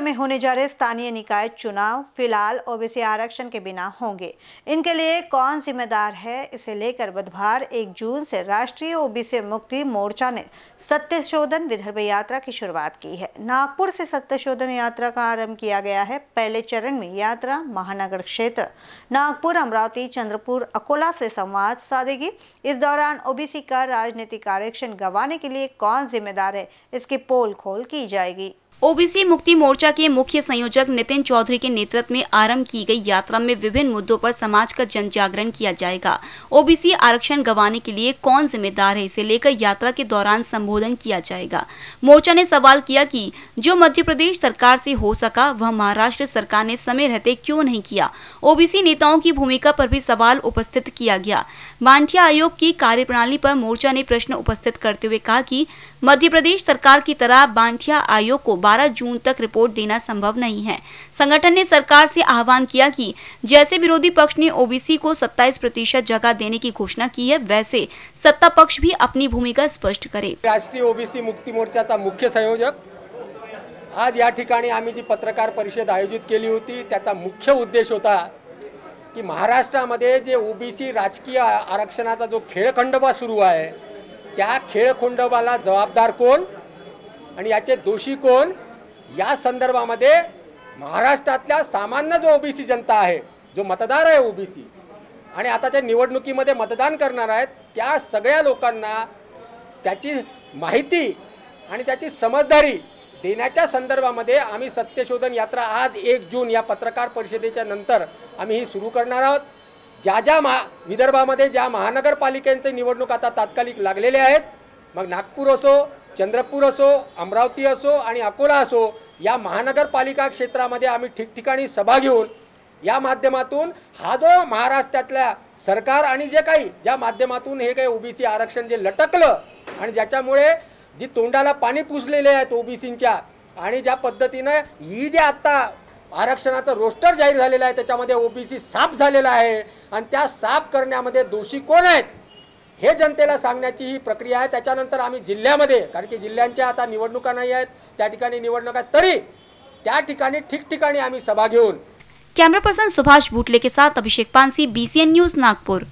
क्षेत्र में होने जा रहे स्थानीय निकाय चुनाव फिलहाल ओबीसी आरक्षण के बिना होंगे इनके लिए कौन जिम्मेदार है इसे लेकर बुधवार एक जून से राष्ट्रीय ओबीसी मुक्ति मोर्चा ने सत्यशोधन विदर्भ यात्रा की शुरुआत की है नागपुर से सत्यशोधन यात्रा का आरंभ किया गया है पहले चरण में यात्रा महानगर क्षेत्र नागपुर अमरावती चंद्रपुर अकोला से संवाद साधेगी इस दौरान ओबीसी का राजनीतिक आरक्षण गंवाने के लिए कौन जिम्मेदार है इसकी पोल खोल की जाएगी ओबीसी मुक्ति मोर्चा के मुख्य संयोजक नितिन चौधरी के नेतृत्व में आरंभ की गई यात्रा में विभिन्न मुद्दों पर समाज का जन जागरण किया जाएगा ओबीसी आरक्षण गंवाने के लिए कौन जिम्मेदार है इसे लेकर यात्रा के दौरान संबोधन किया जाएगा मोर्चा ने सवाल किया कि जो मध्य प्रदेश सरकार से हो सका वह महाराष्ट्र सरकार ने समय रहते क्यों नहीं किया ओबीसी नेताओं की भूमिका पर भी सवाल उपस्थित किया गया मांठिया आयोग की कार्य प्रणाली मोर्चा ने प्रश्न उपस्थित करते हुए कहा की मध्य प्रदेश सरकार की तरह बांठिया आयोग को 12 जून तक रिपोर्ट देना संभव नहीं है संगठन ने सरकार से आह्वान किया कि जैसे विरोधी पक्ष ने ओबीसी को 27 प्रतिशत जगह देने की घोषणा की है वैसे सत्ता पक्ष भी अपनी भूमिका स्पष्ट करे राष्ट्रीय ओबीसी मुक्ति मोर्चा का मुख्य संयोजक आज या जी पत्रकार परिषद आयोजित के लिए होती मुख्य उद्देश्य होता कि महाराष्ट्र महाराष्ट्रामध्ये जे ओबीसी राजकीय आरक्षण जो खेलखंडवा सुरू है क्या खेलखंडवाला जवाबदार कोण आणि याचे दोषी कोण या संदर्भामध्ये महाराष्ट्रातल्या सामान्य जो ओबीसी जनता आहे जो मतदार आहे ओबीसी आणि आता त्या निवडणुकीमध्ये मतदान करणार आहेत त्या सगळ्या लोकांना त्याची माहिती आणि त्याची समजदारी देण्याच्या संदर्भामध्ये आम्ही सत्यशोधन यात्रा आज एक जून या पत्रकार परिषदेच्या नंतर आम्ही ही सुरू करणार आहोत ज्या ज्या महा विदर्भामध्ये ज्या महानगरपालिकांचे निवडणूक आता तात्कालिक लागलेले आहेत मग नागपूर असो चंद्रपूर असो अमरावती असो आणि अकोला असो या महानगरपालिका क्षेत्रामध्ये आम्ही ठिकठिकाणी सभा घेऊन या माध्यमातून हा जो महाराष्ट्रातल्या सरकार आणि जे काही ज्या माध्यमातून हे काही ओबीसी आरक्षण जे लटकलं आणि ज्याच्यामुळे जी तोंडाला पाणी पुसलेले आहेत ओबीसींच्या आणि ज्या पद्धतीनं ही जे आत्ता आरक्षणाचं रोस्टर जाहीर झालेलं आहे त्याच्यामध्ये ओबीसी साफ झालेला आहे आणि त्या साफ करण्यामध्ये दोषी कोण आहेत हे जनतेला सांगण्याची ही प्रक्रिया आहे त्याच्यानंतर आम्ही जिल्ह्यामध्ये कारण की जिल्ह्यांच्या आता निवडणुका नाही आहेत त्या ठिकाणी निवडणुका तरी त्या ठिकाणी ठिकठिकाणी आम्ही सभा घेऊन कॅमेरा पर्सन सुभाष बुटले के साथ अभिषेक पानसी बीसीएन न्यूज़ नागपूर